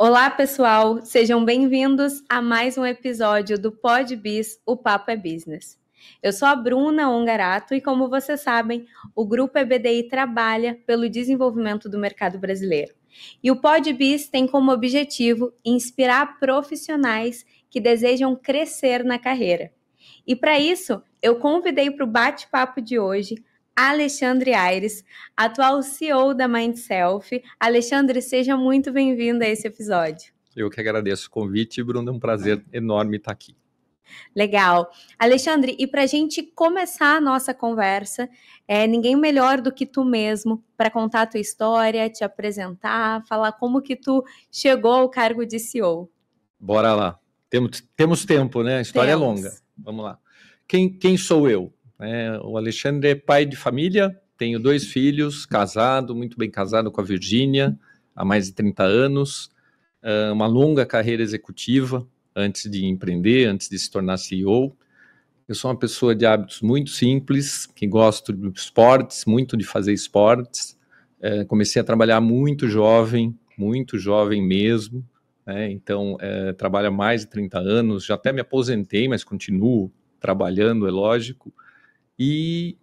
Olá, pessoal! Sejam bem-vindos a mais um episódio do Pod Biz, o Papo é Business. Eu sou a Bruna Ongarato e, como vocês sabem, o Grupo EBDI trabalha pelo desenvolvimento do mercado brasileiro. E o PodBiz tem como objetivo inspirar profissionais que desejam crescer na carreira. E para isso, eu convidei para o bate-papo de hoje Alexandre Aires, atual CEO da Mindself. Alexandre, seja muito bem-vindo a esse episódio. Eu que agradeço o convite, Bruno. É um prazer enorme estar aqui. Legal. Alexandre, e para a gente começar a nossa conversa, é, ninguém melhor do que tu mesmo para contar a tua história, te apresentar, falar como que tu chegou ao cargo de CEO. Bora lá. Temos, temos tempo, né? A história é temos. é longa. Vamos lá. Quem, quem sou eu? É, o Alexandre é pai de família, tenho dois uhum. filhos, casado, muito bem casado com a Virgínia, há mais de 30 anos, é, uma longa carreira executiva antes de empreender, antes de se tornar CEO. Eu sou uma pessoa de hábitos muito simples, que gosto de esportes, muito de fazer esportes. É, comecei a trabalhar muito jovem, muito jovem mesmo. Né? Então, é, trabalho há mais de 30 anos, já até me aposentei, mas continuo trabalhando, é lógico. E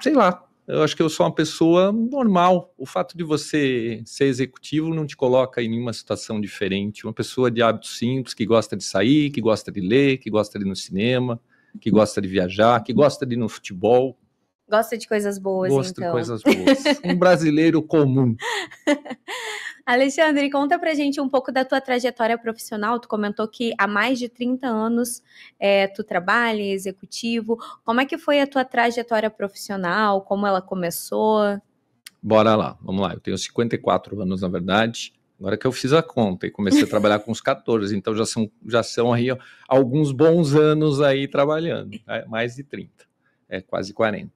sei lá, eu acho que eu sou uma pessoa normal. O fato de você ser executivo não te coloca em nenhuma situação diferente. Uma pessoa de hábitos simples, que gosta de sair, que gosta de ler, que gosta de ir no cinema, que gosta de viajar, que gosta de ir no futebol. Gosta de coisas boas, Gosto então. Gosto de coisas boas. Um brasileiro comum. Alexandre, conta pra gente um pouco da tua trajetória profissional. Tu comentou que há mais de 30 anos é, tu trabalha executivo. Como é que foi a tua trajetória profissional? Como ela começou? Bora lá, vamos lá. Eu tenho 54 anos, na verdade. Agora que eu fiz a conta e comecei a trabalhar com os 14, então já são, já são aí alguns bons anos aí trabalhando, né? mais de 30, é quase 40.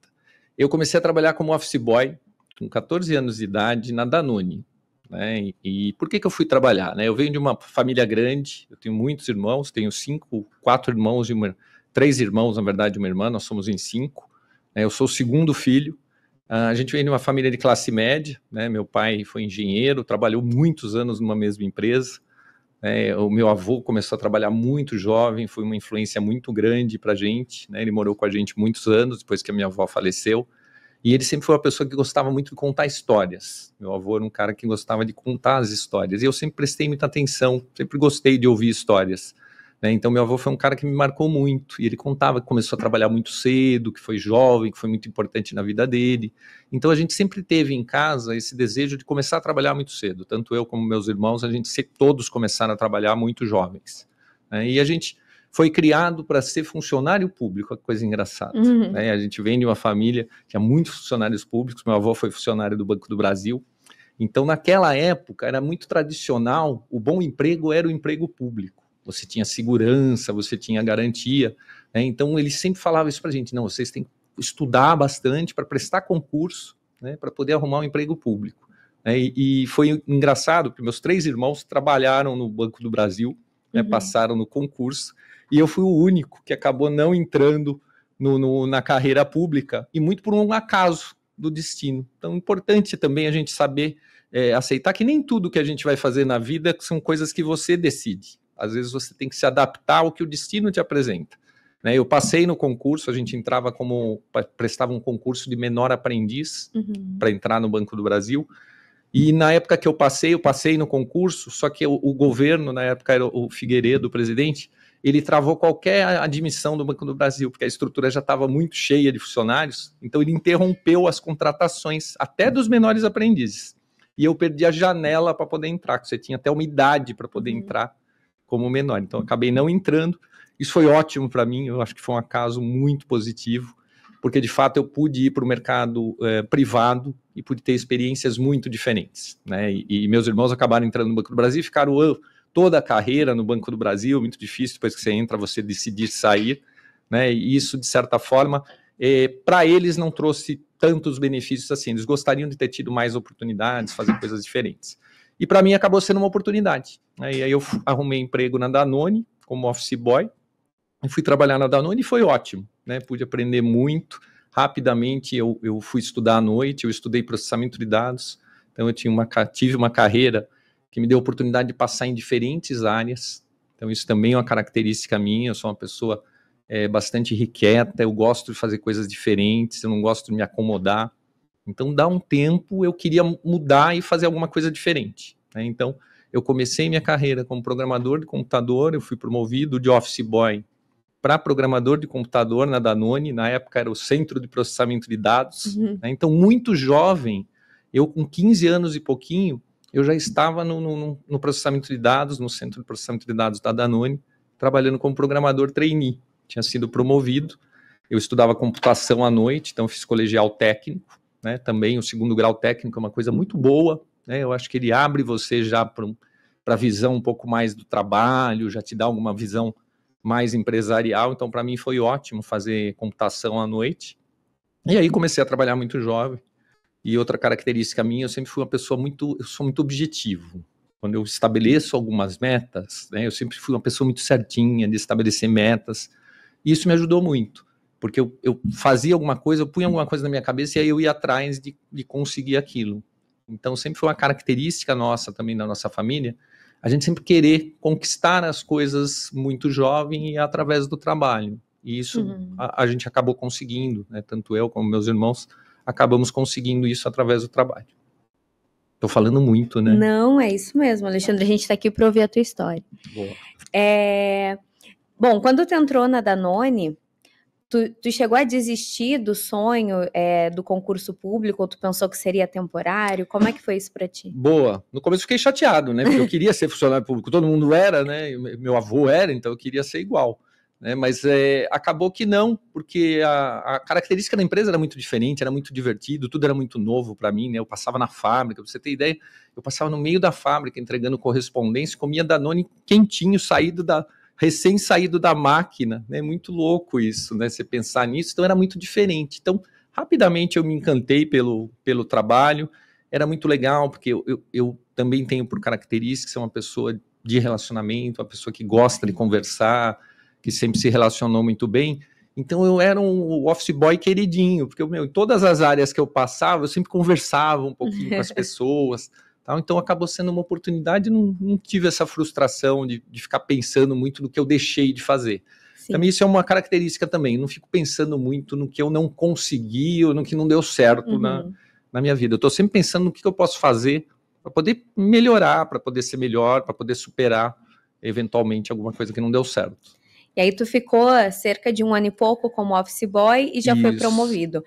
Eu comecei a trabalhar como office boy com 14 anos de idade na Danone, né? E, e, por que, que eu fui trabalhar? Né? Eu venho de uma família grande, eu tenho muitos irmãos, tenho cinco, quatro irmãos e uma, três irmãos, na verdade, uma irmã, nós somos em cinco. Né? Eu sou o segundo filho. Ah, a gente vem de uma família de classe média, né? Meu pai foi engenheiro, trabalhou muitos anos numa mesma empresa. Né? O meu avô começou a trabalhar muito jovem, foi uma influência muito grande para a gente. Né? Ele morou com a gente muitos anos depois que a minha avó faleceu. E ele sempre foi uma pessoa que gostava muito de contar histórias. Meu avô era um cara que gostava de contar as histórias. E eu sempre prestei muita atenção, sempre gostei de ouvir histórias. Né? Então, meu avô foi um cara que me marcou muito. E ele contava que começou a trabalhar muito cedo, que foi jovem, que foi muito importante na vida dele. Então, a gente sempre teve em casa esse desejo de começar a trabalhar muito cedo. Tanto eu como meus irmãos, a gente todos começaram a trabalhar muito jovens. Né? E a gente foi criado para ser funcionário público, coisa engraçada. Uhum. Né? A gente vem de uma família que tinha muitos funcionários públicos, meu avô foi funcionário do Banco do Brasil. Então, naquela época, era muito tradicional, o bom emprego era o emprego público. Você tinha segurança, você tinha garantia. Né? Então, ele sempre falava isso para a gente: não, vocês têm que estudar bastante para prestar concurso, né? para poder arrumar um emprego público. Né? E, e, foi engraçado, que meus três irmãos trabalharam no Banco do Brasil, né? uhum. passaram no concurso e eu fui o único que acabou não entrando no, no, na carreira pública, e muito por um acaso do destino. Então, é importante também a gente saber é, aceitar que nem tudo que a gente vai fazer na vida são coisas que você decide. Às vezes você tem que se adaptar ao que o destino te apresenta. Né? Eu passei no concurso, a gente entrava como. prestava um concurso de menor aprendiz uhum. para entrar no Banco do Brasil. E na época que eu passei, eu passei no concurso, só que o, o governo, na época era o Figueiredo, o presidente, ele travou qualquer admissão do Banco do Brasil, porque a estrutura já estava muito cheia de funcionários, então ele interrompeu as contratações até dos menores aprendizes. E eu perdi a janela para poder entrar, que você tinha até uma idade para poder uhum. entrar como menor. Então acabei não entrando. Isso foi ótimo para mim, eu acho que foi um acaso muito positivo, porque de fato eu pude ir para o mercado eh, privado e pude ter experiências muito diferentes. Né? E, e, meus irmãos acabaram entrando no Banco do Brasil e ficaram toda a carreira no Banco do Brasil, muito difícil depois que você entra você decidir sair, né? E isso de certa forma é, para eles não trouxe tantos benefícios assim. Eles gostariam de ter tido mais oportunidades, fazer coisas diferentes. E para mim acabou sendo uma oportunidade. Né? E aí eu arrumei emprego na Danone como office boy e fui trabalhar na Danone e foi ótimo, né? Pude aprender muito rapidamente. Eu, eu fui estudar à noite, eu estudei processamento de dados, então eu tinha uma tive uma carreira que me deu a oportunidade de passar em diferentes áreas. Então, isso também é uma característica minha. Eu sou uma pessoa é, bastante riqueta. eu gosto de fazer coisas diferentes, eu não gosto de me acomodar. Então, dá um tempo, eu queria mudar e fazer alguma coisa diferente. Né? Então, eu comecei minha carreira como programador de computador, eu fui promovido de office boy para programador de computador na Danone, na época era o centro de processamento de dados. Uhum. Né? Então, muito jovem, eu com 15 anos e pouquinho, eu já estava no, no, no, processamento de dados, no centro de processamento de dados da Danone, trabalhando como programador trainee. Tinha sido promovido. Eu estudava computação à noite, então fiz colegial técnico, né? Também o segundo grau técnico é uma coisa muito boa, né? Eu acho que ele abre você já para a visão um pouco mais do trabalho, já te dá alguma visão mais empresarial. Então, para mim foi ótimo fazer computação à noite. E aí comecei a trabalhar muito jovem. E outra característica minha, eu sempre fui uma pessoa muito, eu sou muito objetivo. Quando eu estabeleço algumas metas, né, eu sempre fui uma pessoa muito certinha de estabelecer metas. E isso me ajudou muito, porque eu, eu fazia alguma coisa, eu punha alguma coisa na minha cabeça e aí eu ia atrás de, de conseguir aquilo. Então sempre foi uma característica nossa também da nossa família, a gente sempre querer conquistar as coisas muito jovem e através do trabalho. E isso uhum. a, a, gente acabou conseguindo, né? tanto eu como meus irmãos acabamos conseguindo isso através do trabalho. Estou falando muito, né? Não, é isso mesmo, Alexandre. A gente está aqui para ouvir a tua história. Boa. É... Bom, quando tu entrou na Danone, tu, tu chegou a desistir do sonho é, do concurso público ou tu pensou que seria temporário? Como é que foi isso para ti? Boa. No começo fiquei chateado, né? Porque eu queria ser funcionário público. Todo mundo era, né? Meu avô era, então eu queria ser igual. Né? Mas é, acabou que não, porque a, a, característica da empresa era muito diferente, era muito divertido, tudo era muito novo para mim, né? Eu passava na fábrica, pra você ter ideia, eu passava no meio da fábrica entregando correspondência, comia Danone quentinho, saído da recém saído da máquina, né? Muito louco isso, né? Você pensar nisso, então era muito diferente. Então, rapidamente eu me encantei pelo, pelo trabalho, era muito legal, porque eu, eu, eu também tenho por característica ser uma pessoa de relacionamento, uma pessoa que gosta de conversar, que sempre se relacionou muito bem. Então eu era um office boy queridinho, porque meu, em todas as áreas que eu passava, eu sempre conversava um pouquinho com as pessoas. Tal, então acabou sendo uma oportunidade, não, não tive essa frustração de, de, ficar pensando muito no que eu deixei de fazer. Sim. Também isso é uma característica também, não fico pensando muito no que eu não consegui ou no que não deu certo uhum. na, na minha vida. Eu estou sempre pensando no que, que eu posso fazer para poder melhorar, para poder ser melhor, para poder superar eventualmente alguma coisa que não deu certo. E aí tu ficou cerca de um ano e pouco como office boy e já Isso. foi promovido.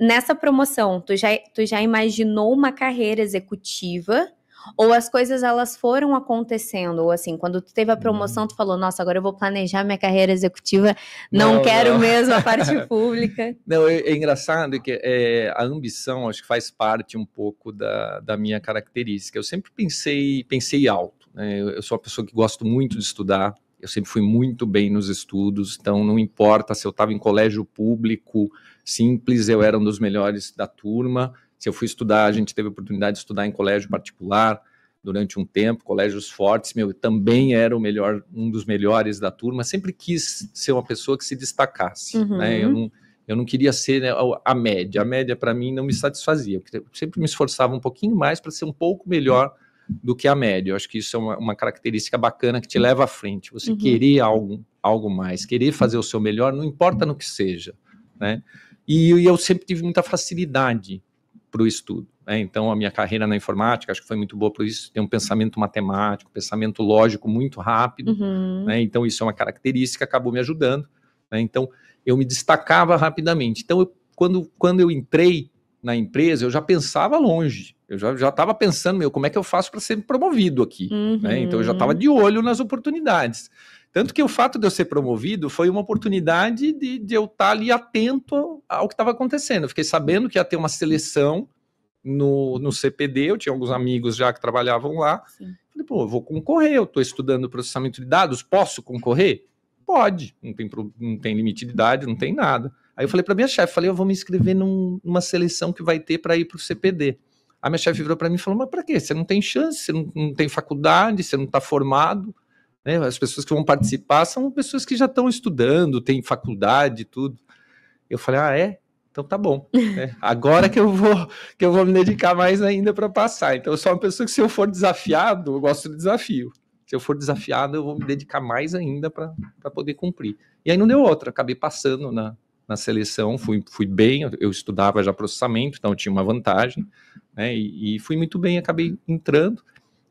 Nessa promoção, tu já, tu já imaginou uma carreira executiva? Ou as coisas elas foram acontecendo? Ou assim, quando tu teve a promoção, uhum. tu falou, nossa, agora eu vou planejar minha carreira executiva, não, não quero não. mesmo a parte pública. Não, é, é engraçado que é, a ambição acho que faz parte um pouco da, da minha característica. Eu sempre pensei, pensei alto. Né? eu sou uma pessoa que gosto muito de estudar, eu sempre fui muito bem nos estudos, então não importa se eu estava em colégio público, simples, eu era um dos melhores da turma. Se eu fui estudar, a gente teve a oportunidade de estudar em colégio particular durante um tempo, colégios fortes, meu, também era o melhor, um dos melhores da turma. Sempre quis ser uma pessoa que se destacasse, uhum. né? Eu não, eu não queria ser né, a média. A média para mim não me satisfazia, eu sempre me esforçava um pouquinho mais para ser um pouco melhor do que a média. Eu acho que isso é uma, uma característica bacana que te leva à frente. Você uhum. querer algo, algo mais, querer fazer o seu melhor, não importa no que seja, né? E, e eu sempre tive muita facilidade para o estudo. Né? Então, a minha carreira na informática acho que foi muito boa por isso. Tem um pensamento matemático, pensamento lógico muito rápido. Uhum. Né? Então, isso é uma característica que acabou me ajudando. Né? Então, eu me destacava rapidamente. Então, eu, quando, quando eu entrei na empresa, eu já pensava longe. Eu já estava pensando, meu, como é que eu faço para ser promovido aqui? Né? Uhum. Né? Então eu já estava de olho nas oportunidades. Tanto que o fato de eu ser promovido foi uma oportunidade de, de eu estar tá ali atento ao que estava acontecendo. Eu fiquei sabendo que ia ter uma seleção no, no CPD, eu tinha alguns amigos já que trabalhavam lá. Sim. Falei, pô, eu vou concorrer, eu estou estudando processamento de dados, posso concorrer? Pode, não tem, não tem limite de idade, não tem nada. Aí eu falei para minha chefe, falei, eu vou me inscrever num, numa seleção que vai ter para ir para o CPD. A minha chefe virou para mim e falou, mas para quê? Você não tem chance, você não, não tem faculdade, você não está formado. Né? As pessoas que vão participar são pessoas que já estão estudando, têm faculdade e tudo. Eu falei, ah, é? Então tá bom. Né? Agora que eu vou que eu vou me dedicar mais ainda para passar. Então eu sou uma pessoa que se eu for desafiado, eu gosto de desafio. Se eu for desafiado, eu vou me dedicar mais ainda para poder cumprir. E aí não deu outra, acabei passando na, na seleção, fui, fui bem, eu estudava já processamento, então tinha uma vantagem, né, e, e, fui muito bem, acabei entrando.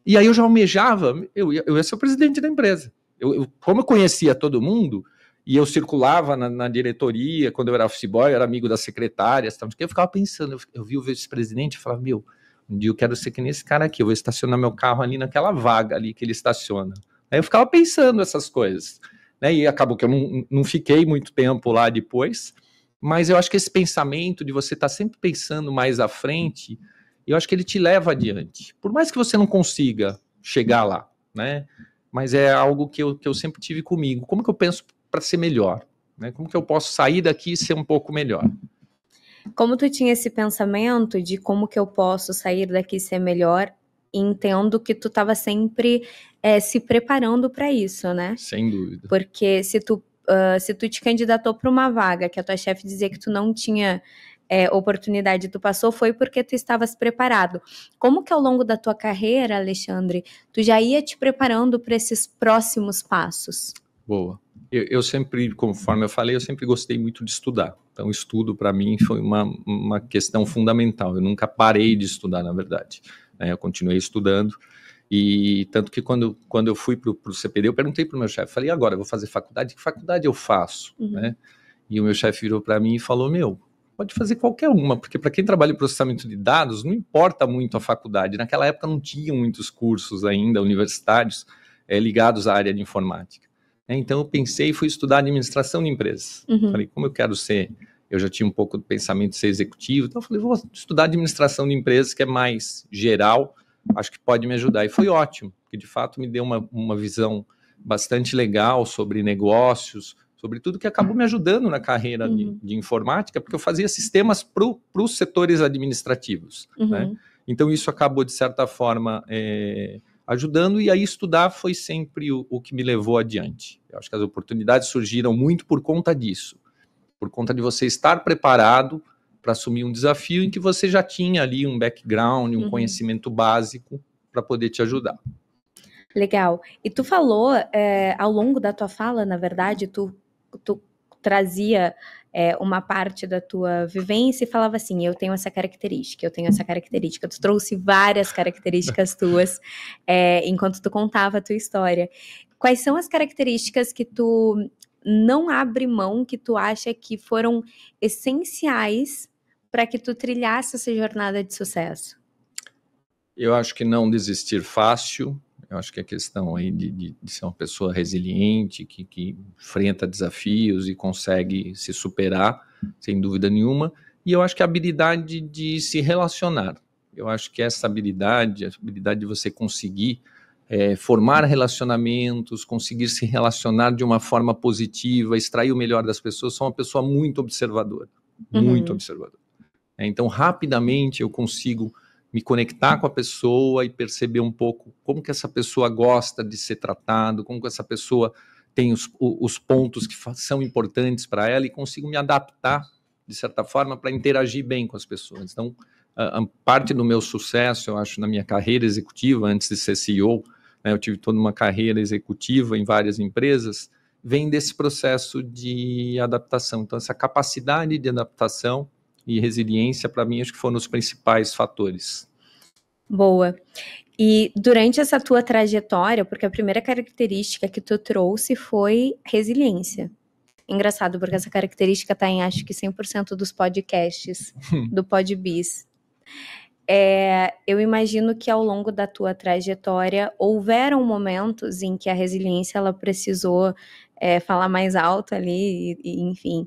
E aí eu já almejava, eu ia, eu ia ser o presidente da empresa. Eu, eu, como eu conhecia todo mundo, e eu circulava na, na diretoria, quando eu era office boy, eu era amigo das secretárias, tal, eu ficava pensando, eu, eu vi o vice-presidente e falava, meu, um dia eu quero ser que nem esse cara aqui, eu vou estacionar meu carro ali naquela vaga ali que ele estaciona. Aí eu ficava pensando essas coisas né? E acabou que eu não, não fiquei muito tempo lá depois, mas eu acho que esse pensamento de você estar tá sempre pensando mais à frente, eu acho que ele te leva adiante. Por mais que você não consiga chegar lá, né? Mas é algo que eu, que eu sempre tive comigo. Como que eu penso para ser melhor? Né? Como que eu posso sair daqui e ser um pouco melhor? Como tu tinha esse pensamento de como que eu posso sair daqui e ser melhor, entendo que tu estava sempre é, se preparando para isso, né? Sem dúvida. Porque se tu, uh, se tu te candidatou para uma vaga que a tua chefe dizia que tu não tinha é, oportunidade tu passou foi porque tu estavas preparado. Como que ao longo da tua carreira, Alexandre, tu já ia te preparando para esses próximos passos? Boa. Eu, eu, sempre, conforme eu falei, eu sempre gostei muito de estudar. Então, estudo para mim foi uma, uma questão fundamental. Eu nunca parei de estudar, na verdade. Né? Eu continuei estudando. E tanto que quando, quando eu fui para o CPD, eu perguntei para o meu chefe, falei, agora, eu vou fazer faculdade? Que faculdade eu faço? Uhum. Né? E o meu chefe virou para mim e falou, meu, pode fazer qualquer uma, porque para quem trabalha em processamento de dados, não importa muito a faculdade. Naquela época não tinham muitos cursos ainda universitários é, ligados à área de informática. É, então eu pensei e fui estudar administração de empresas. Uhum. Falei, como eu quero ser eu já tinha um pouco do pensamento de ser executivo, então eu falei, vou estudar administração de empresas, que é mais geral, acho que pode me ajudar. E foi ótimo, porque de fato me deu uma, uma visão bastante legal sobre negócios, sobre tudo, que acabou me ajudando na carreira uhum. de, de, informática, porque eu fazia sistemas para os setores administrativos. Uhum. Né? Então isso acabou, de certa forma, é, ajudando, e aí estudar foi sempre o, o que me levou adiante. Eu acho que as oportunidades surgiram muito por conta disso por conta de você estar preparado para assumir um desafio em que você já tinha ali um background, um uhum. conhecimento básico para poder te ajudar. Legal. E tu falou é, ao longo da tua fala, na verdade, tu, tu trazia é, uma parte da tua vivência e falava assim: eu tenho essa característica, eu tenho essa característica. Tu trouxe várias características tuas é, enquanto tu contava a tua história. Quais são as características que tu não abre mão que tu acha que foram essenciais para que tu trilhasse essa jornada de sucesso? Eu acho que não desistir fácil. Eu acho que a questão aí de, de, de ser uma pessoa resiliente, que, que enfrenta desafios e consegue se superar, sem dúvida nenhuma. E eu acho que a habilidade de se relacionar. Eu acho que essa habilidade, a habilidade de você conseguir é, formar relacionamentos, conseguir se relacionar de uma forma positiva, extrair o melhor das pessoas, sou uma pessoa muito observadora, uhum. muito observadora. É, então, rapidamente eu consigo me conectar com a pessoa e perceber um pouco como que essa pessoa gosta de ser tratado, como que essa pessoa tem os, os pontos que são importantes para ela e consigo me adaptar, de certa forma, para interagir bem com as pessoas. Então, a, a parte do meu sucesso, eu acho, na minha carreira executiva, antes de ser CEO, né, eu tive toda uma carreira executiva em várias empresas, vem desse processo de adaptação. Então, essa capacidade de adaptação e resiliência, para mim, acho que foram os principais fatores. Boa. E durante essa tua trajetória, porque a primeira característica que tu trouxe foi resiliência. Engraçado, porque essa característica está em acho que 100% dos podcasts do Podbiz. É, eu imagino que ao longo da tua trajetória houveram momentos em que a resiliência ela precisou é, falar mais alto ali, e, e, enfim.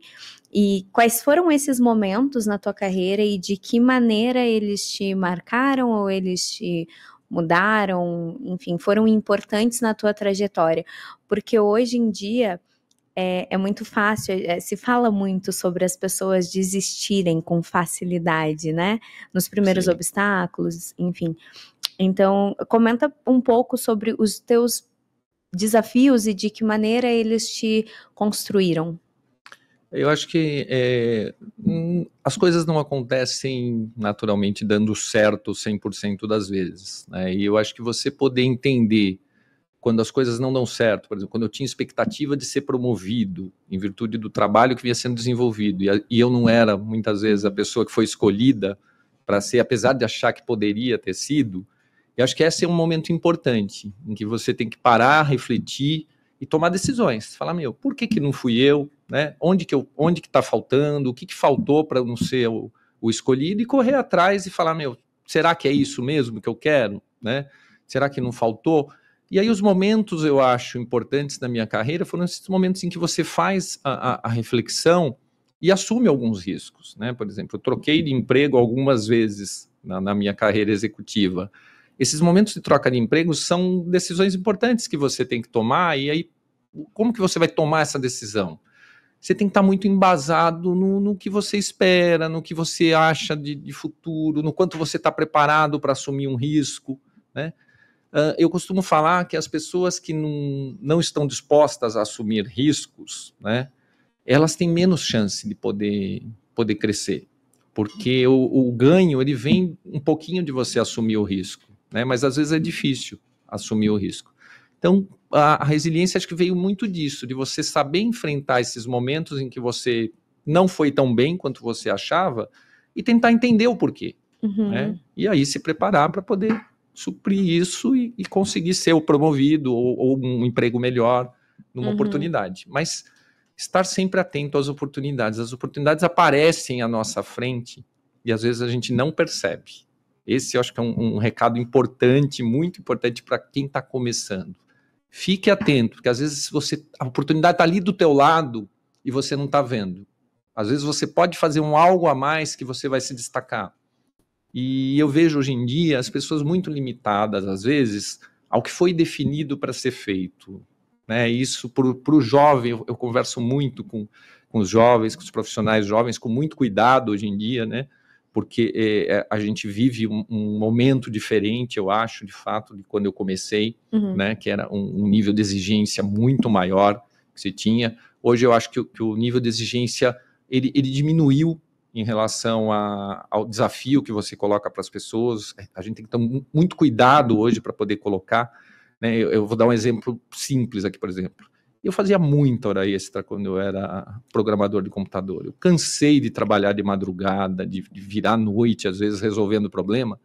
E quais foram esses momentos na tua carreira e de que maneira eles te marcaram ou eles te mudaram, enfim, foram importantes na tua trajetória? Porque hoje em dia é, é muito fácil, é, se fala muito sobre as pessoas desistirem com facilidade, né? Nos primeiros Sim. obstáculos, enfim. Então, comenta um pouco sobre os teus desafios e de que maneira eles te construíram. Eu acho que é, hum, as coisas não acontecem naturalmente dando certo 100% das vezes. Né? E eu acho que você poder entender quando as coisas não dão certo, por exemplo, quando eu tinha expectativa de ser promovido em virtude do trabalho que vinha sendo desenvolvido e, a, e eu não era muitas vezes a pessoa que foi escolhida para ser, apesar de achar que poderia ter sido, eu acho que esse é um momento importante em que você tem que parar, refletir e tomar decisões. Falar, meu, por que, que não fui eu? Né? Onde que eu, onde que está faltando? O que, que faltou para não ser o, o escolhido? E correr atrás e falar, meu, será que é isso mesmo que eu quero? Né? Será que não faltou? E aí os momentos, eu acho, importantes da minha carreira foram esses momentos em que você faz a, a, a reflexão e assume alguns riscos, né? Por exemplo, eu troquei de emprego algumas vezes na, na minha carreira executiva. Esses momentos de troca de emprego são decisões importantes que você tem que tomar e aí como que você vai tomar essa decisão? Você tem que estar muito embasado no, no que você espera, no que você acha de, de futuro, no quanto você está preparado para assumir um risco, né? Uh, eu costumo falar que as pessoas que não, não estão dispostas a assumir riscos, né, elas têm menos chance de poder, poder crescer, porque o, o ganho ele vem um pouquinho de você assumir o risco, né, mas às vezes é difícil assumir o risco. Então, a, a resiliência acho que veio muito disso, de você saber enfrentar esses momentos em que você não foi tão bem quanto você achava e tentar entender o porquê. Uhum. Né? E aí se preparar para poder suprir isso e, e conseguir ser o promovido ou, ou um emprego melhor numa uhum. oportunidade. Mas estar sempre atento às oportunidades. As oportunidades aparecem à nossa frente e às vezes a gente não percebe. Esse eu acho que é um, um recado importante, muito importante para quem está começando. Fique atento, porque às vezes você a oportunidade está ali do teu lado e você não está vendo. Às vezes você pode fazer um algo a mais que você vai se destacar. E eu vejo hoje em dia as pessoas muito limitadas, às vezes, ao que foi definido para ser feito. Né? Isso para o jovem, eu, eu converso muito com, com os jovens, com os profissionais jovens, com muito cuidado hoje em dia, né? porque é, é, a gente vive um, um, momento diferente, eu acho, de fato, de quando eu comecei, uhum. né? que era um, um, nível de exigência muito maior que se tinha. Hoje eu acho que, que o nível de exigência ele, ele diminuiu em relação a, ao desafio que você coloca para as pessoas. É, a gente tem que ter muito cuidado hoje para poder colocar. Né? Eu, eu, vou dar um exemplo simples aqui, por exemplo. Eu fazia muita hora extra quando eu era programador de computador. Eu cansei de trabalhar de madrugada, de, de virar noite, às vezes resolvendo problema.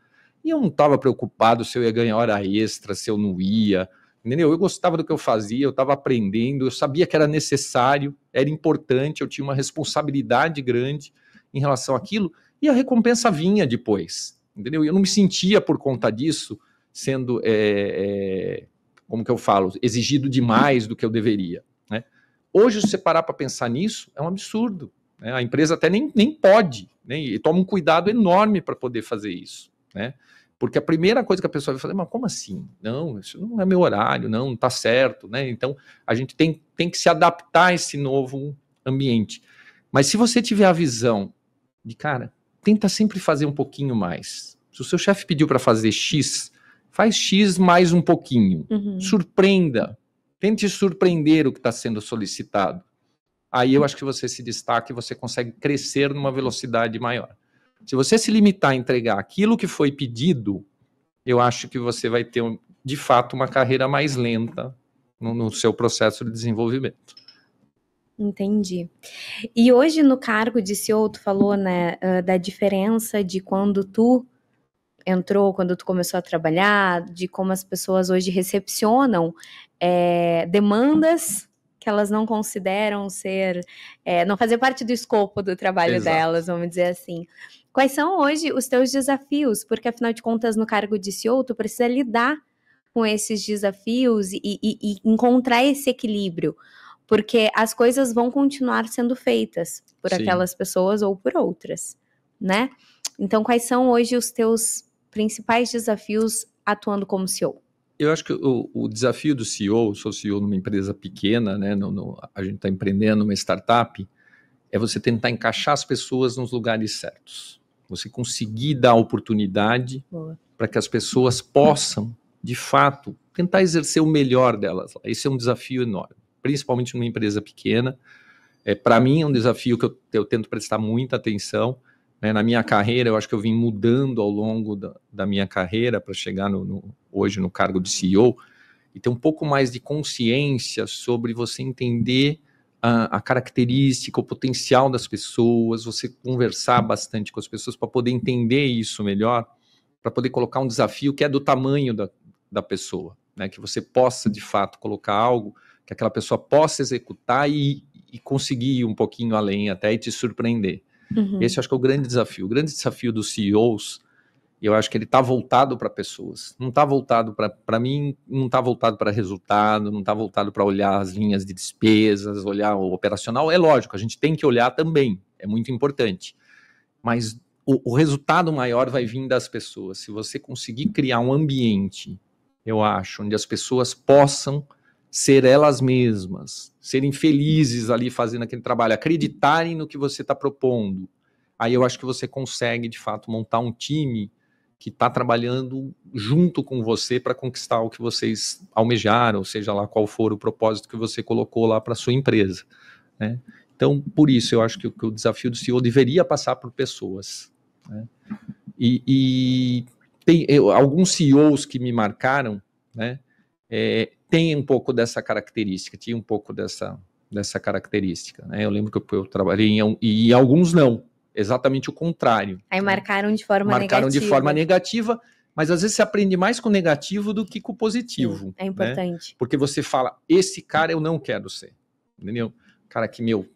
E eu não estava preocupado se eu ia ganhar hora extra, se eu não ia entendeu? Eu gostava do que eu fazia, eu estava aprendendo, eu sabia que era necessário, era importante, eu tinha uma responsabilidade grande, em relação àquilo, e a recompensa vinha depois, entendeu? E eu não me sentia por conta disso sendo, é, é, como que eu falo, exigido demais do que eu deveria, né? Hoje, se você parar para pensar nisso, é um absurdo. Né? A empresa até nem, nem pode, nem né? e toma um cuidado enorme para poder fazer isso, né? Porque a primeira coisa que a pessoa vai fazer, mas como assim? Não, isso não é meu horário, não, não tá certo, né? Então a gente tem, tem que se adaptar a esse novo ambiente. Mas se você tiver a visão de cara, tenta sempre fazer um pouquinho mais. Se o seu chefe pediu para fazer X, faz X mais um pouquinho. Uhum. Surpreenda. Tente surpreender o que está sendo solicitado. Aí eu acho que você se destaca e você consegue crescer numa velocidade maior. Se você se limitar a entregar aquilo que foi pedido, eu acho que você vai ter, de fato, uma carreira mais lenta no, no seu processo de desenvolvimento. Entendi. E hoje no cargo de CEO, tu falou, né, da diferença de quando tu entrou, quando tu começou a trabalhar, de como as pessoas hoje recepcionam é, demandas que elas não consideram ser, é, não fazer parte do escopo do trabalho Exato. delas, vamos dizer assim. Quais são hoje os teus desafios? Porque afinal de contas, no cargo de CEO, tu precisa lidar com esses desafios e, e, e encontrar esse equilíbrio porque as coisas vão continuar sendo feitas por Sim. aquelas pessoas ou por outras, né? Então, quais são hoje os teus principais desafios atuando como CEO? Eu acho que o, o desafio do CEO, sou CEO numa empresa pequena, né? No, no, a gente está empreendendo uma startup, é você tentar encaixar as pessoas nos lugares certos. Você conseguir dar oportunidade para que as pessoas possam, de fato, tentar exercer o melhor delas. Esse é um desafio enorme principalmente numa empresa pequena. É, Para mim é um desafio que eu, eu tento prestar muita atenção. Né? Na minha carreira, eu acho que eu vim mudando ao longo da, da minha carreira para chegar no, no, hoje no cargo de CEO e ter um pouco mais de consciência sobre você entender a, a característica, o potencial das pessoas, você conversar bastante com as pessoas para poder entender isso melhor, para poder colocar um desafio que é do tamanho da, da pessoa, né? que você possa de fato colocar algo que aquela pessoa possa executar e, e conseguir ir um pouquinho além até e te surpreender. Uhum. Esse acho que é o grande desafio. O grande desafio dos CEOs, eu acho que ele está voltado para pessoas. Não está voltado para mim, não está voltado para resultado, não está voltado para olhar as linhas de despesas, olhar o operacional. É lógico, a gente tem que olhar também, é muito importante. Mas o, o resultado maior vai vir das pessoas. Se você conseguir criar um ambiente, eu acho, onde as pessoas possam ser elas mesmas, serem felizes ali fazendo aquele trabalho, acreditarem no que você está propondo. Aí eu acho que você consegue, de fato, montar um time que está trabalhando junto com você para conquistar o que vocês almejaram, seja lá qual for o propósito que você colocou lá para sua empresa. Né? Então, por isso, eu acho que, que, o desafio do CEO deveria passar por pessoas. Né? E, e, tem eu, alguns CEOs que me marcaram, né? É, tem um pouco dessa característica, tinha um pouco dessa, dessa característica. Né? Eu lembro que eu, eu trabalhei em, e alguns não, exatamente o contrário. Aí né? marcaram de forma marcaram negativa. Marcaram de forma negativa, mas às vezes você aprende mais com o negativo do que com o positivo. Sim, é né? importante. Né? Porque você fala, esse cara eu não quero ser, entendeu? Cara que, meu,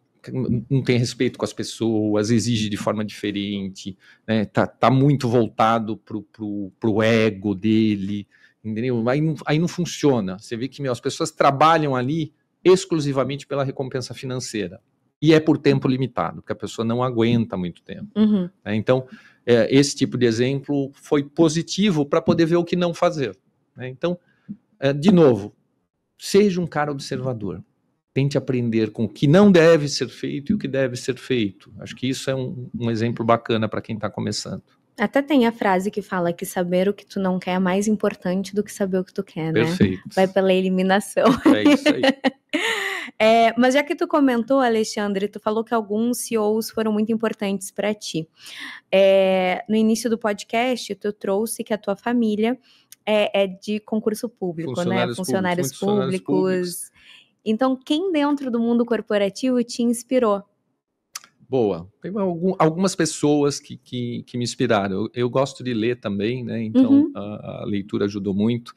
não tem respeito com as pessoas, exige de forma diferente, né? tá, tá muito voltado pro, pro, pro ego dele, entendeu? Aí não, aí não funciona. Você vê que meu, as pessoas trabalham ali exclusivamente pela recompensa financeira. E é por tempo limitado, porque a pessoa não aguenta muito tempo. Uhum. Né? Então, é, esse tipo de exemplo foi positivo para poder ver o que não fazer. Né? Então, é, de novo, seja um cara observador. Tente aprender com o que não deve ser feito e o que deve ser feito. Acho que isso é um, um exemplo bacana para quem está começando. Até tem a frase que fala que saber o que tu não quer é mais importante do que saber o que tu quer, né? Perfeito. Vai pela eliminação. É isso aí. É, mas já que tu comentou, Alexandre, tu falou que alguns CEOs foram muito importantes para ti. É, no início do podcast, tu trouxe que a tua família é, é de concurso público, funcionários né? Funcionários públicos. públicos. Funcionários públicos. Então, quem dentro do mundo corporativo te inspirou? boa. Tem algum, algumas pessoas que, que, que me inspiraram. Eu, eu, gosto de ler também, né? Então uhum. a, a, leitura ajudou muito.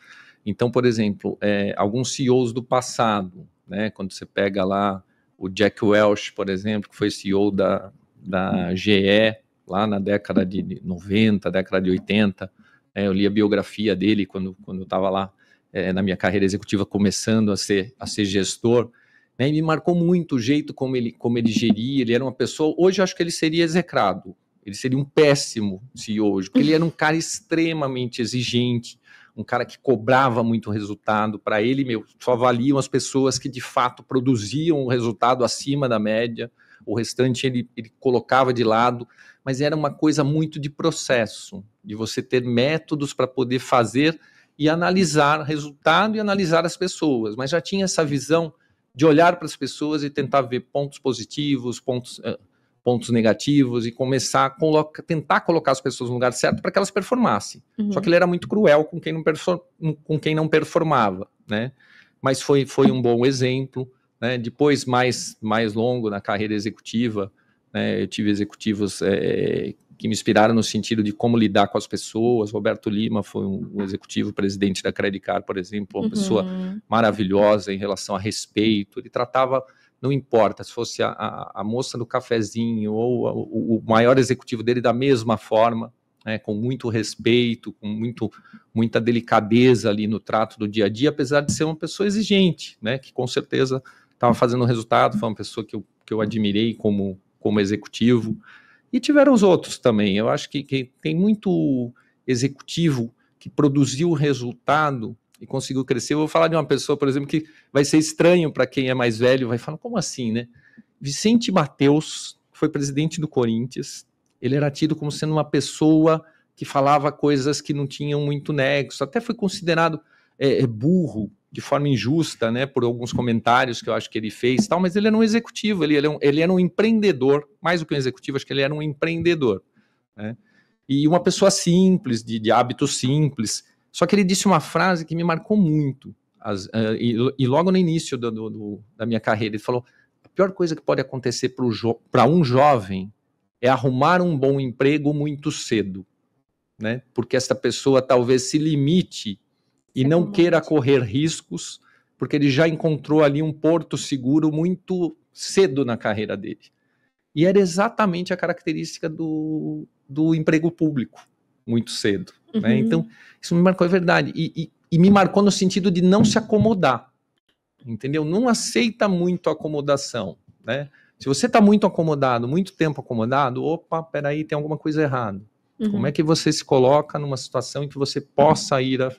Então, por exemplo, é, alguns CEOs do passado, né? Quando você pega lá o Jack Welch, por exemplo, que foi CEO da, da GE lá na década de 90, década de 80. É, né? eu li a biografia dele quando, quando eu estava lá é, na minha carreira executiva, começando a ser, a ser gestor. Né? E me marcou muito o jeito como ele, como ele geria, ele era uma pessoa, hoje eu acho que ele seria execrado, ele seria um péssimo CEO hoje, porque ele era um cara extremamente exigente, um cara que cobrava muito resultado para ele, meu, só avaliam as pessoas que de fato produziam o um resultado acima da média, o restante ele, ele colocava de lado, mas era uma coisa muito de processo, de você ter métodos para poder fazer e analisar resultado e analisar as pessoas, mas já tinha essa visão de olhar para as pessoas e tentar ver pontos positivos, pontos, eh, pontos negativos e começar a coloca, tentar colocar as pessoas no lugar certo para que elas performassem. Uhum. Só que ele era muito cruel com quem não, com quem não performava, né? Mas foi, foi um bom exemplo. Né? Depois, mais, mais longo na carreira executiva, né? eu tive executivos é, que me inspiraram no sentido de como lidar com as pessoas. Roberto Lima foi um, executivo presidente da Card, por exemplo, uma uhum. pessoa maravilhosa em relação a respeito. Ele tratava, não importa se fosse a, a, a moça do cafezinho ou a, o, o, maior executivo dele da mesma forma, né, com muito respeito, com muito, muita delicadeza ali no trato do dia a dia, apesar de ser uma pessoa exigente, né, que com certeza estava fazendo resultado, foi uma pessoa que eu, que eu admirei como, como executivo. E tiveram os outros também. Eu acho que, que tem muito executivo que produziu resultado e conseguiu crescer. Eu vou falar de uma pessoa, por exemplo, que vai ser estranho para quem é mais velho, vai falar, como assim, né? Vicente Mateus foi presidente do Corinthians. Ele era tido como sendo uma pessoa que falava coisas que não tinham muito nexo, até foi considerado é, é burro de forma injusta, né, por alguns comentários que eu acho que ele fez, tal, mas ele era um executivo, ele, ele, era, é um, ele era um empreendedor, mais do que um executivo, acho que ele era um empreendedor, né? E uma pessoa simples, de, de hábitos simples. Só que ele disse uma frase que me marcou muito, as, uh, e, e, logo no início do, do, do, da minha carreira, ele falou: a pior coisa que pode acontecer para jo um jovem é arrumar um bom emprego muito cedo, né? Porque essa pessoa talvez se limite e não queira correr riscos, porque ele já encontrou ali um porto seguro muito cedo na carreira dele. E era exatamente a característica do, do emprego público, muito cedo. Né? Uhum. Né? Então, isso me marcou, é verdade. E, e, e, me marcou no sentido de não se acomodar, entendeu? Não aceita muito acomodação, né? Se você está muito acomodado, muito tempo acomodado, opa, peraí, tem alguma coisa errada. Uhum. Como é que você se coloca numa situação em que você possa ir a,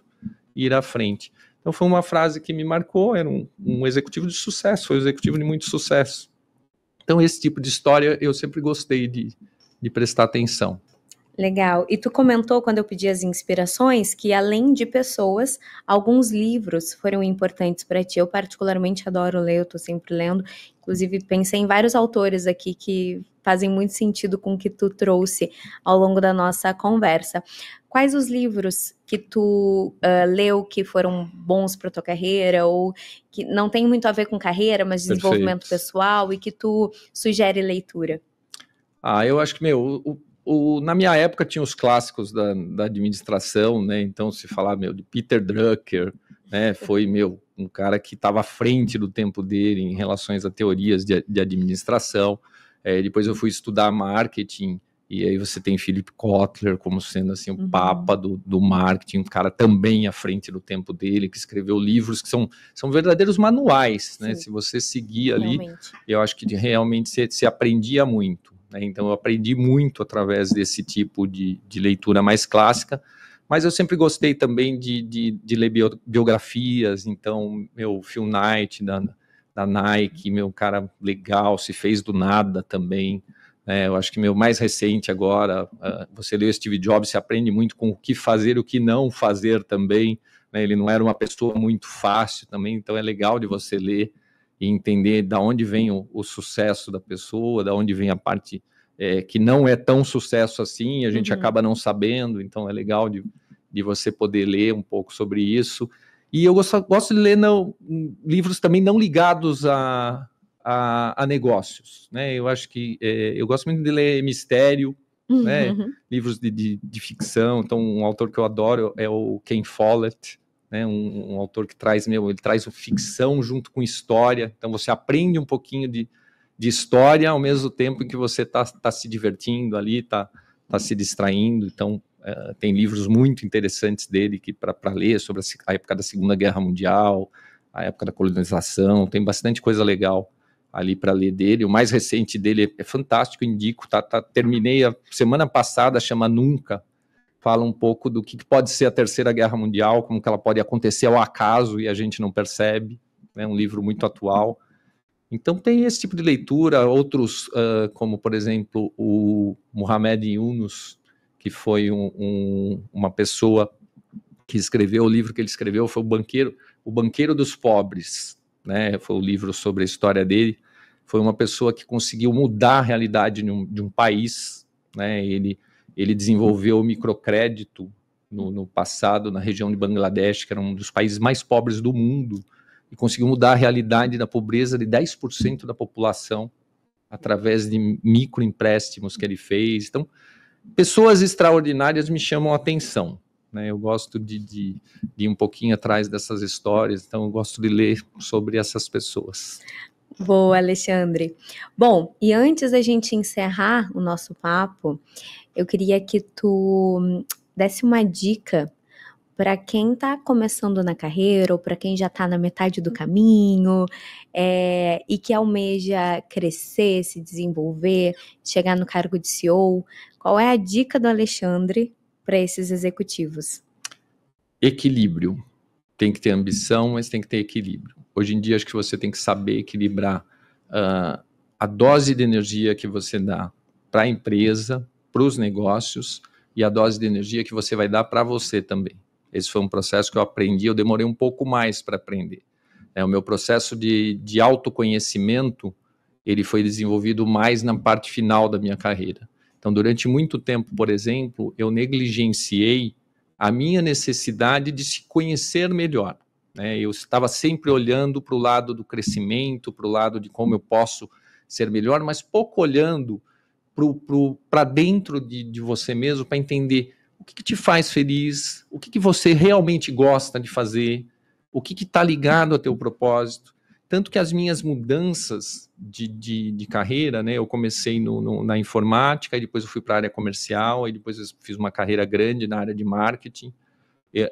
ir à frente. Então foi uma frase que me marcou, era um, um executivo de sucesso, foi um executivo de muito sucesso. Então esse tipo de história eu sempre gostei de, de prestar atenção. Legal. E tu comentou quando eu pedi as inspirações que além de pessoas, alguns livros foram importantes para ti. Eu particularmente adoro ler, eu tô sempre lendo. Inclusive pensei em vários autores aqui que fazem muito sentido com o que tu trouxe ao longo da nossa conversa. Quais os livros que tu uh, leu que foram bons para tua carreira ou que não tem muito a ver com carreira, mas desenvolvimento Perfeito. pessoal e que tu sugere leitura? Ah, eu acho que meu, o o, na minha época tinha os clássicos da, da administração, né? Então se falar meu de Peter Drucker, né? Foi meu um cara que estava à frente do tempo dele em relações a teorias de, de administração. É, depois eu fui estudar marketing e aí você tem Philip Kotler como sendo assim o uhum. papa do, do marketing, um cara também à frente do tempo dele, que escreveu livros que são, são verdadeiros manuais, né? Sim. Se você seguir ali, realmente. eu acho que realmente você, você aprendia muito. Né? Então, eu aprendi muito através desse tipo de, de leitura mais clássica mas eu sempre gostei também de, de, de ler biografias, então, meu Phil Knight da, da Nike, meu cara legal, se fez do nada também, é, eu acho que meu mais recente agora, uh, você lê Steve Jobs, se aprende muito com o que fazer, o que não fazer também, né? ele não era uma pessoa muito fácil também, então é legal de você ler, e entender da onde vem o, o sucesso da pessoa, da onde vem a parte é, que não é tão sucesso assim, a gente uhum. acaba não sabendo, então é legal de, de você poder ler um pouco sobre isso. E eu gosto, gosto de ler não, livros também não ligados a, a, a negócios. Né? Eu acho que é, eu gosto muito de ler mistério, uhum. né? Uhum. livros de, de, de, ficção. Então, um autor que eu adoro é o Ken Follett né? Um, um, autor que traz meu, ele traz o ficção junto com história, então você aprende um pouquinho de, de história ao mesmo tempo em que você está tá se divertindo ali, está tá se distraindo, então é, tem livros muito interessantes dele que para ler sobre a, a época da Segunda Guerra Mundial, a época da colonização, tem bastante coisa legal ali para ler dele. O mais recente dele é, é fantástico, indico, tá, tá terminei a semana passada, chama Nunca, fala um pouco do que pode ser a Terceira Guerra Mundial, como que ela pode acontecer ao acaso e a gente não percebe. É um livro muito atual. Então tem esse tipo de leitura, outros, uh, como por exemplo o Muhammad Yunus, que foi um, um, uma pessoa que escreveu o livro que ele escreveu foi o banqueiro, o banqueiro dos pobres, né? Foi o livro sobre a história dele. Foi uma pessoa que conseguiu mudar a realidade de um, de um país, né? Ele ele desenvolveu microcrédito no, no, passado na região de Bangladesh, que era um dos países mais pobres do mundo, e conseguiu mudar a realidade da pobreza de 10% da população através de microempréstimos que ele fez. Então, pessoas extraordinárias me chamam a atenção. Né? Eu gosto de, de, de ir um pouquinho atrás dessas histórias, então eu gosto de ler sobre essas pessoas. Boa, Alexandre. Bom, e antes da gente encerrar o nosso papo, eu queria que tu hum, desse uma dica para quem está começando na carreira ou para quem já está na metade do caminho é, e que almeja crescer, se desenvolver, chegar no cargo de CEO, qual é a dica do Alexandre para esses executivos? Equilíbrio. Tem que ter ambição, mas tem que ter equilíbrio. Hoje em dia, acho que você tem que saber equilibrar uh, a dose de energia que você dá para a empresa, para os negócios e a dose de energia que você vai dar para você também. Esse foi um processo que eu aprendi, eu demorei um pouco mais para aprender. É, o meu processo de, de autoconhecimento ele foi desenvolvido mais na parte final da minha carreira. Então, durante muito tempo, por exemplo, eu negligenciei a minha necessidade de se conhecer melhor. Né? Eu estava sempre olhando para o lado do crescimento, para o lado de como eu posso ser melhor, mas pouco olhando para dentro de, de, você mesmo, para entender o que, que, te faz feliz, o que, que, você realmente gosta de fazer, o que está ligado ao teu propósito. Tanto que as minhas mudanças de, de, de carreira, né? Eu comecei no, no, na informática, e depois eu fui para a área comercial, e depois eu fiz uma carreira grande na área de marketing, e,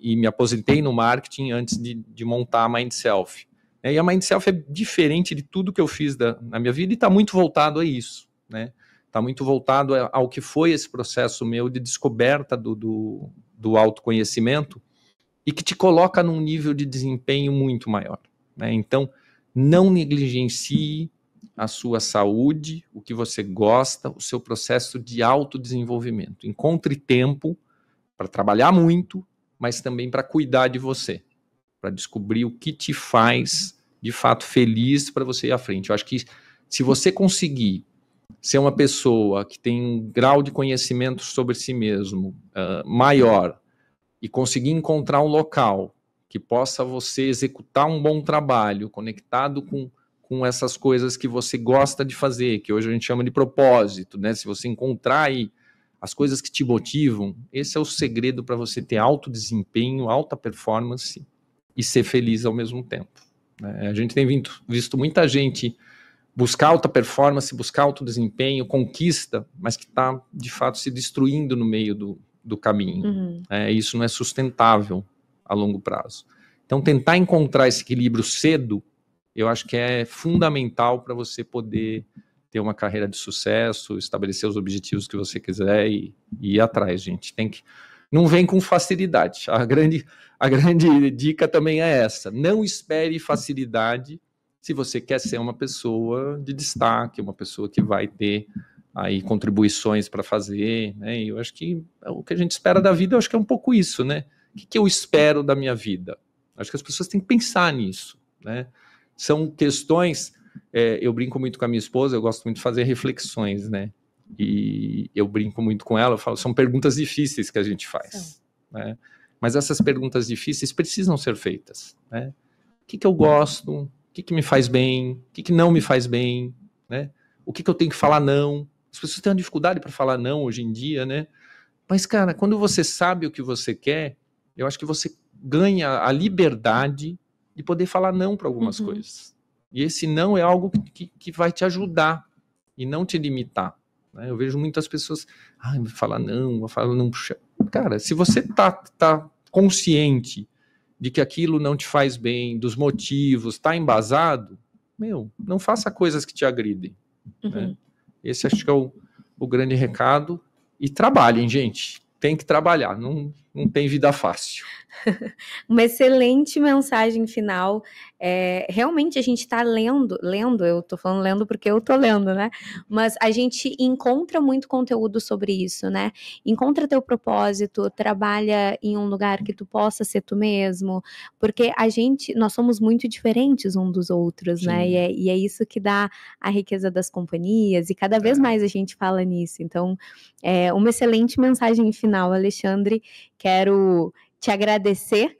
e, e me aposentei no marketing antes de, de montar a Mindself. Né. E a Mindself é diferente de tudo que eu fiz da, na minha vida e está muito voltado a isso né? Está muito voltado ao que foi esse processo meu de descoberta do, do, do autoconhecimento e que te coloca num nível de desempenho muito maior. Né? Então, não negligencie a sua saúde, o que você gosta, o seu processo de autodesenvolvimento. Encontre tempo para trabalhar muito, mas também para cuidar de você, para descobrir o que te faz de fato feliz para você ir à frente. Eu acho que se você conseguir ser uma pessoa que tem um grau de conhecimento sobre si mesmo uh, maior e conseguir encontrar um local que possa você executar um bom trabalho conectado com, com essas coisas que você gosta de fazer, que hoje a gente chama de propósito, né? Se você encontrar aí as coisas que te motivam, esse é o segredo para você ter alto desempenho, alta performance e ser feliz ao mesmo tempo. Né? A gente tem vindo, visto muita gente buscar alta performance, buscar alto desempenho, conquista, mas que está de fato se destruindo no meio do, do caminho. Uhum. É, isso não é sustentável a longo prazo. Então, tentar encontrar esse equilíbrio cedo, eu acho que é fundamental para você poder ter uma carreira de sucesso, estabelecer os objetivos que você quiser e, e ir atrás, gente. Tem que não vem com facilidade. A grande, a grande dica também é essa: não espere facilidade se você quer ser uma pessoa de destaque, uma pessoa que vai ter aí contribuições para fazer, né? E eu acho que o que a gente espera da vida, eu acho que é um pouco isso, né? O que, que eu espero da minha vida? Acho que as pessoas têm que pensar nisso, né? São questões. É, eu brinco muito com a minha esposa, eu gosto muito de fazer reflexões, né? E eu brinco muito com ela, eu falo, são perguntas difíceis que a gente faz, Sim. né? Mas essas perguntas difíceis precisam ser feitas, né? O que, que eu gosto? O que, que me faz bem? O que, que não me faz bem? Né? O que, que eu tenho que falar não? As pessoas têm uma dificuldade para falar não hoje em dia, né? Mas, cara, quando você sabe o que você quer, eu acho que você ganha a liberdade de poder falar não para algumas uhum. coisas. E esse não é algo que, que vai te ajudar e não te limitar. Né? Eu vejo muitas pessoas, ah, falar não, falar não, Cara, se você tá, tá consciente de que aquilo não te faz bem, dos motivos, está embasado, meu, não faça coisas que te agridem. Né? Uhum. Né? Esse acho que é o, o grande recado. E trabalhem, gente. Tem que trabalhar, não, não tem vida fácil. uma excelente mensagem final. É, realmente a gente está lendo, lendo, eu estou falando lendo porque eu estou lendo, né? Mas a gente encontra muito conteúdo sobre isso, né? Encontra teu propósito, trabalha em um lugar que tu possa ser tu mesmo, porque a gente, nós somos muito diferentes uns dos outros, né? Sim. né? E é, e é, isso que dá a riqueza das companhias, e cada vez é. mais a gente fala nisso. Então, é uma excelente mensagem final, Alexandre. Quero te agradecer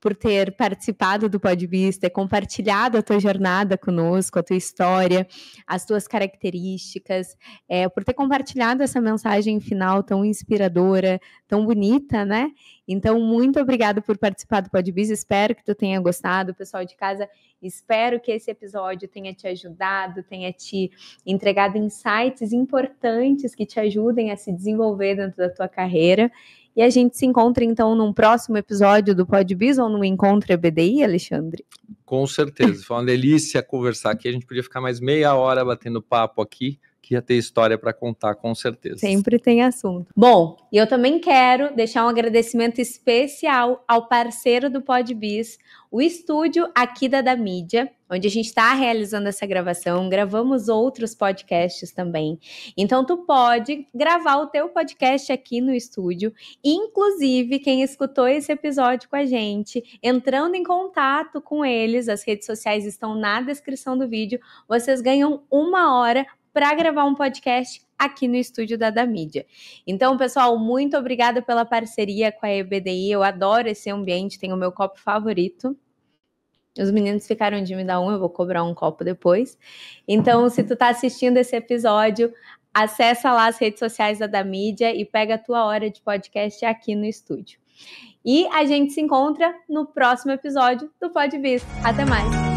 por ter participado do Podbiz, ter compartilhado a tua jornada conosco, a tua história, as tuas características, é, por ter compartilhado essa mensagem final tão inspiradora, tão bonita, né? Então, muito obrigada por participar do Podbiz, espero que tu tenha gostado, pessoal de casa, espero que esse episódio tenha te ajudado, tenha te entregado insights importantes que te ajudem a se desenvolver dentro da tua carreira e a gente se encontra então num próximo episódio do Podbiz ou no encontro BDI, Alexandre? Com certeza. Foi uma delícia conversar aqui. A gente podia ficar mais meia hora batendo papo aqui que ia ter história para contar, com certeza. Sempre tem assunto. Bom, e eu também quero deixar um agradecimento especial ao parceiro do Podbiz, o estúdio Aquida da Mídia, onde a gente está realizando essa gravação, gravamos outros podcasts também. Então tu pode gravar o teu podcast aqui no estúdio, inclusive quem escutou esse episódio com a gente, entrando em contato com eles, as redes sociais estão na descrição do vídeo, vocês ganham uma hora para gravar um podcast aqui no estúdio da DaMídia. Então, pessoal, muito obrigada pela parceria com a EBDI. Eu adoro esse ambiente, tem o meu copo favorito. Os meninos ficaram de me dar um, eu vou cobrar um copo depois. Então, se tu tá assistindo esse episódio, acessa lá as redes sociais da DaMídia e pega a tua hora de podcast aqui no estúdio. E a gente se encontra no próximo episódio do Pode Até mais!